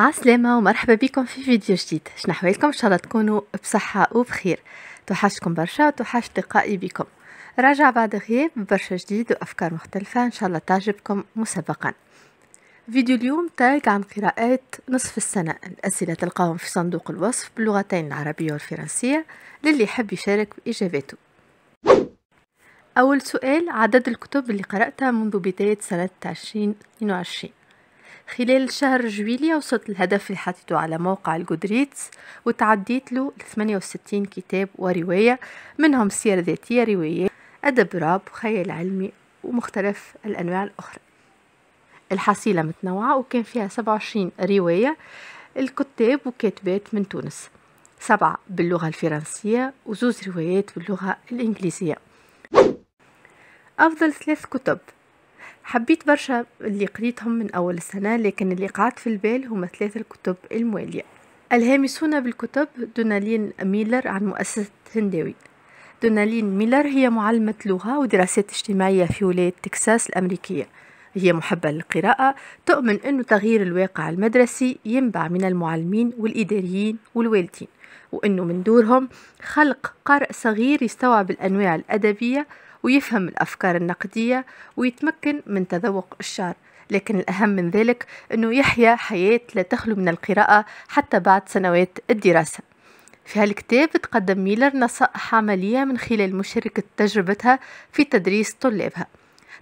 عسلامة ومرحبا بكم في فيديو جديد شنو حوالكم ان شاء الله تكونوا بصحة وبخير توحشكم برشا وتوحش لقائي بكم راجع بعد غياب برشا جديد وافكار مختلفة ان شاء الله تعجبكم مسبقا فيديو اليوم تاج عن قراءات نصف السنة الأسئلة تلقاهم في صندوق الوصف باللغتين العربية والفرنسية للي يحب يشارك بإجاباته أول سؤال عدد الكتب اللي قرأتها منذ بداية سنة 2022 خلال شهر جويلية وصلت الهدف اللي حطيته على موقع الجودريتس وتعديت له 68 كتاب ورواية منهم سير ذاتية رواية أدب راب وخيال علمي ومختلف الأنواع الأخرى الحصيلة متنوعة وكان فيها 27 رواية الكتاب وكاتبات من تونس سبعة باللغة الفرنسية وزوز روايات باللغة الإنجليزية أفضل ثلاث كتب حبيت برشا اللي قريتهم من أول السنة لكن اللي قعدت في البال هما ثلاثة الكتب الموالية الهامسون بالكتب دونالين ميلر عن مؤسسة هنداوي دونالين ميلر هي معلمة لغة ودراسات اجتماعية في ولاية تكساس الأمريكية هي محبة للقراءة تؤمن أن تغيير الواقع المدرسي ينبع من المعلمين والإداريين والوالدين وأنه من دورهم خلق قارئ صغير يستوعب الأنواع الأدبية ويفهم الأفكار النقدية ويتمكن من تذوق الشعر لكن الأهم من ذلك أنه يحيا حياة لا تخلو من القراءة حتى بعد سنوات الدراسة في هالكتاب تقدم ميلر نصائح عملية من خلال مشاركة تجربتها في تدريس طلابها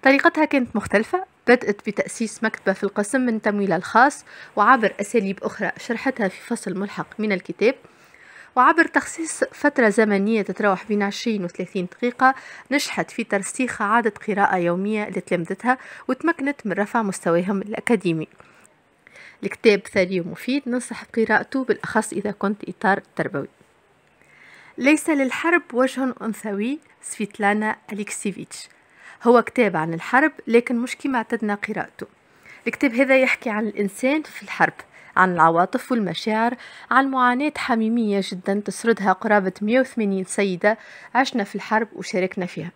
طريقتها كانت مختلفة بدأت بتأسيس مكتبة في القسم من تمويلها الخاص وعبر أساليب أخرى شرحتها في فصل ملحق من الكتاب وعبر تخصيص فترة زمنية تتراوح بين 20 و 30 دقيقة نجحت في ترسيخ عادة قراءة يومية لتلمذتها وتمكنت من رفع مستواهم الأكاديمي الكتاب ثري ومفيد ننصح بقراءته بالأخص إذا كنت إطار تربوي ليس للحرب وجه أنثوي سفيتلانا أليكسيفيتش هو كتاب عن الحرب لكن مش كما اعتدنا قراءته الكتاب هذا يحكي عن الإنسان في الحرب عن العواطف والمشاعر عن معاناة حميمية جدا تسردها قرابة 180 سيدة عشنا في الحرب وشاركنا فيها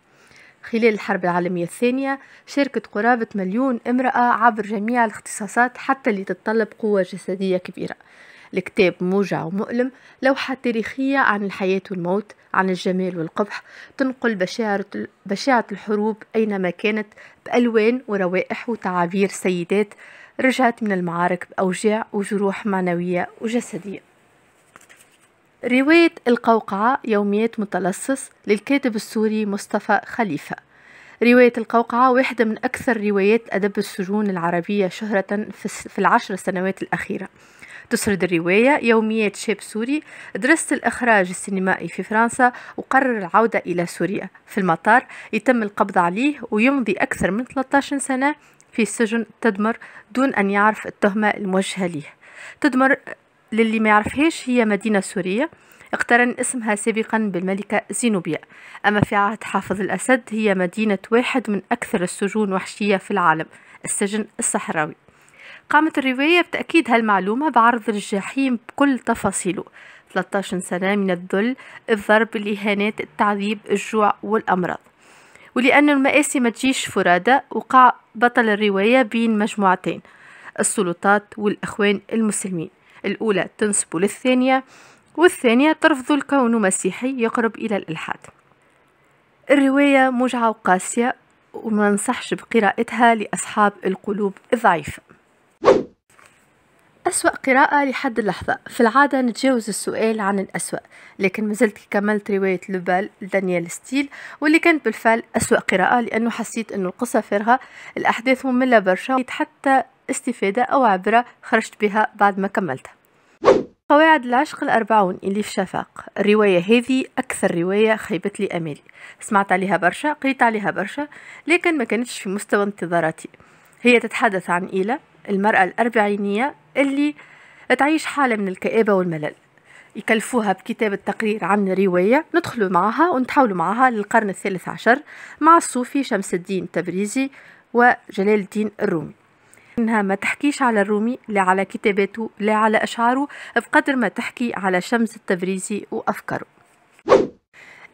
خلال الحرب العالمية الثانية شاركت قرابة مليون امرأة عبر جميع الاختصاصات حتى اللي تتطلب قوة جسدية كبيرة الكتاب موجع ومؤلم لوحة تاريخية عن الحياة والموت عن الجمال والقبح تنقل بشاعة, الحروب أينما كانت بألوان وروائح وتعابير سيدات رجعت من المعارك بأوجاع وجروح معنوية وجسدية رواية القوقعة يوميات متلصص للكاتب السوري مصطفى خليفة رواية القوقعة واحدة من أكثر روايات أدب السجون العربية شهرة في العشر سنوات الأخيرة تسرد الرواية يوميات شاب سوري درس الإخراج السينمائي في فرنسا وقرر العودة إلى سوريا في المطار يتم القبض عليه ويمضي أكثر من 13 سنة في سجن تدمر دون أن يعرف التهمة الموجهة ليه تدمر للي ما يعرفهاش هي مدينة سورية اقترن اسمها سابقا بالملكة زينوبيا أما في عهد حافظ الأسد هي مدينة واحد من أكثر السجون وحشية في العالم السجن الصحراوي قامت الرواية بتأكيد هالمعلومة بعرض الجحيم بكل تفاصيله 13 سنة من الذل الضرب الإهانات التعذيب الجوع والأمراض ولأن المآسي ما تجيش فرادى وقع بطل الرواية بين مجموعتين السلطات والإخوان المسلمين الأولى تنسب للثانية والثانية ترفض الكون مسيحي يقرب إلى الإلحاد الرواية مجعة وقاسية وما نصحش بقراءتها لأصحاب القلوب الضعيفة أسوأ قراءة لحد اللحظة في العادة نتجاوز السؤال عن الأسوأ لكن مازلت كملت رواية لوبال لدانيال ستيل واللي كانت بالفعل أسوأ قراءة لأنه حسيت أنه القصة فارغة الأحداث مملة برشا حتى استفادة أو عبرة خرجت بها بعد ما كملتها قواعد العشق الأربعون اللي في شفاق الرواية هذه أكثر رواية خيبت لي أمالي سمعت عليها برشا قريت عليها برشا لكن ما كانتش في مستوى انتظاراتي هي تتحدث عن إيلا المرأة الأربعينية اللي تعيش حالة من الكآبة والملل يكلفوها بكتابة تقرير عن رواية ندخلوا معها ونتحولوا معها للقرن الثالث عشر مع الصوفي شمس الدين التبريزي وجلال الدين الرومي إنها ما تحكيش على الرومي لا على كتاباته لا على أشعاره بقدر ما تحكي على شمس التبريزي وأفكاره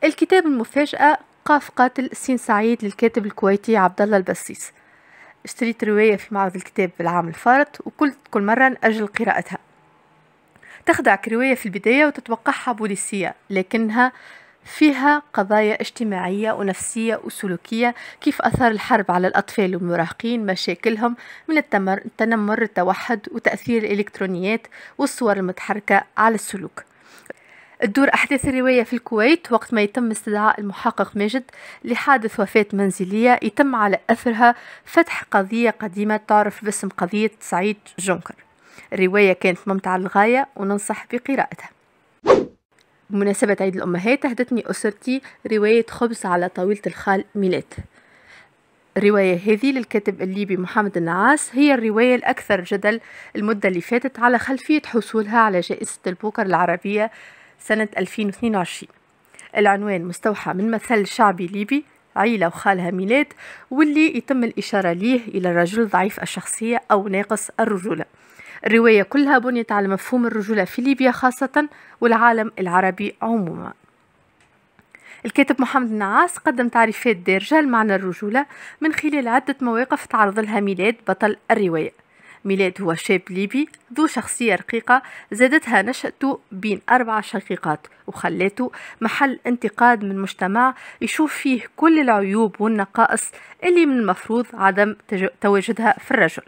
الكتاب المفاجأة قاف قاتل سين سعيد للكاتب الكويتي عبد الله البسيس اشتريت رواية في معرض الكتاب العام الفارط وكل كل مرة نأجل قراءتها تخدعك رواية في البداية وتتوقعها بوليسية لكنها فيها قضايا اجتماعية ونفسية وسلوكية كيف أثر الحرب على الأطفال والمراهقين مشاكلهم من التمر التنمر التوحد وتأثير الإلكترونيات والصور المتحركة على السلوك تدور أحداث الرواية في الكويت وقت ما يتم استدعاء المحقق ماجد لحادث وفاة منزلية يتم على أثرها فتح قضية قديمة تعرف باسم قضية سعيد جونكر الرواية كانت ممتعة للغاية وننصح بقراءتها بمناسبة عيد الأمهات أهدتني أسرتي رواية خبز على طاولة الخال ميلاد الرواية هذه للكاتب الليبي محمد النعاس هي الرواية الأكثر جدل المدة اللي فاتت على خلفية حصولها على جائزة البوكر العربية سنة 2022 العنوان مستوحى من مثل شعبي ليبي عيلة وخالها ميلاد واللي يتم الإشارة ليه إلى الرجل ضعيف الشخصية أو ناقص الرجولة الرواية كلها بنيت على مفهوم الرجولة في ليبيا خاصة والعالم العربي عموما الكاتب محمد النعاس قدم تعريفات دارجة لمعنى الرجولة من خلال عدة مواقف تعرض لها ميلاد بطل الرواية ميلاد هو شاب ليبي ذو شخصية رقيقة زادتها نشأته بين أربع شقيقات وخلاته محل انتقاد من مجتمع يشوف فيه كل العيوب والنقائص اللي من المفروض عدم تواجدها في الرجل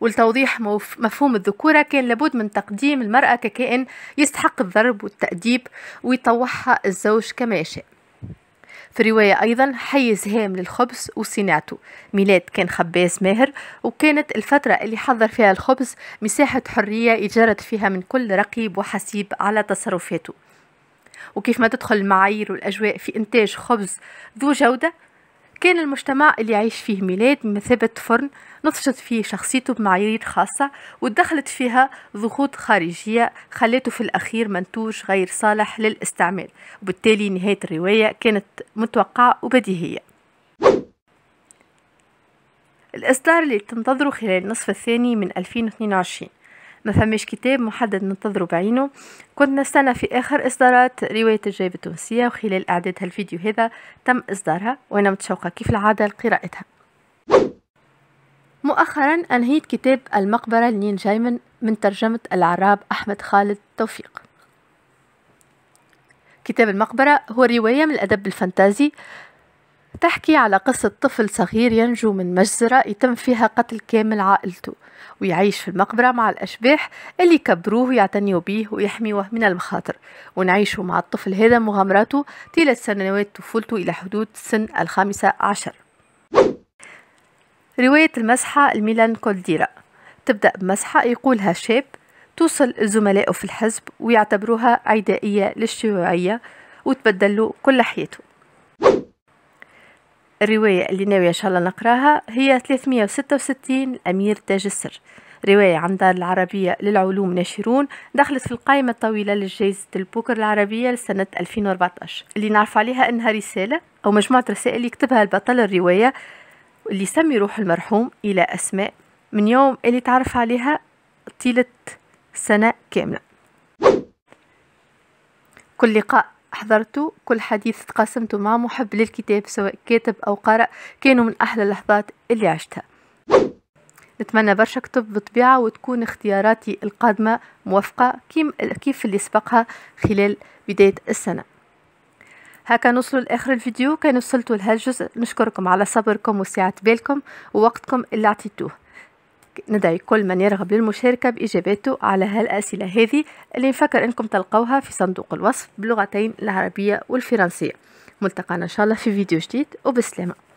ولتوضيح مفهوم الذكورة كان لابد من تقديم المرأة ككائن يستحق الضرب والتأديب ويطوحها الزوج كما يشاء في الرواية أيضا حيز هام للخبز وصناعته ميلاد كان خباز ماهر وكانت الفترة اللي حضر فيها الخبز مساحة حرية إجارت فيها من كل رقيب وحسيب على تصرفاته وكيف ما تدخل المعايير والأجواء في إنتاج خبز ذو جودة كان المجتمع اللي عايش فيه ميلاد بمثابة فرن نضجت فيه شخصيته بمعايير خاصة ودخلت فيها ضغوط خارجية خليته في الأخير منتوج غير صالح للاستعمال وبالتالي نهاية الرواية كانت متوقعة وبديهية الإصدار اللي تنتظره خلال النصف الثاني من 2022 ما فماش كتاب محدد ننتظره بعينه كنت نستنى في آخر إصدارات رواية الجايبة التونسية وخلال أعداد هالفيديو هذا تم إصدارها وأنا متشوقة كيف العادة لقراءتها مؤخرا أنهيت كتاب المقبرة لنين جايمن من ترجمة العراب أحمد خالد توفيق كتاب المقبرة هو رواية من الأدب الفانتازي تحكي على قصة طفل صغير ينجو من مجزرة يتم فيها قتل كامل عائلته ويعيش في المقبرة مع الأشباح اللي كبروه ويعتنيوا بيه ويحميوه من المخاطر ونعيشوا مع الطفل هذا مغامراته طيلة سنوات طفولته إلى حدود سن الخامسة عشر رواية المسحة الميلان كولديرا تبدأ بمسحة يقولها شاب توصل الزملاء في الحزب ويعتبروها عدائية للشيوعية وتبدل كل حياته الرواية اللي ناوية إن شاء الله نقراها هي 366 الأمير تاج السر رواية عن دار العربية للعلوم ناشرون دخلت في القائمة الطويلة لجائزة البوكر العربية لسنة 2014 اللي نعرف عليها إنها رسالة أو مجموعة رسائل اللي كتبها البطل الرواية اللي سمي روح المرحوم إلى أسماء من يوم اللي تعرف عليها طيلة سنة كاملة كل لقاء حضرته كل حديث تقاسمته مع محب للكتاب سواء كاتب أو قارئ كانوا من أحلى اللحظات اللي عشتها نتمنى برشا كتب بالطبيعة وتكون اختياراتي القادمة موفقة كيف اللي سبقها خلال بداية السنة هكا نوصلوا لاخر الفيديو كان وصلتوا لهالجزء نشكركم على صبركم وسعة بالكم ووقتكم اللي عطيتوه ندعي كل من يرغب للمشاركة بإجاباته على هالأسئلة هذه اللي نفكر أنكم تلقوها في صندوق الوصف باللغتين العربية والفرنسية ملتقانا إن شاء الله في فيديو جديد وبسلامة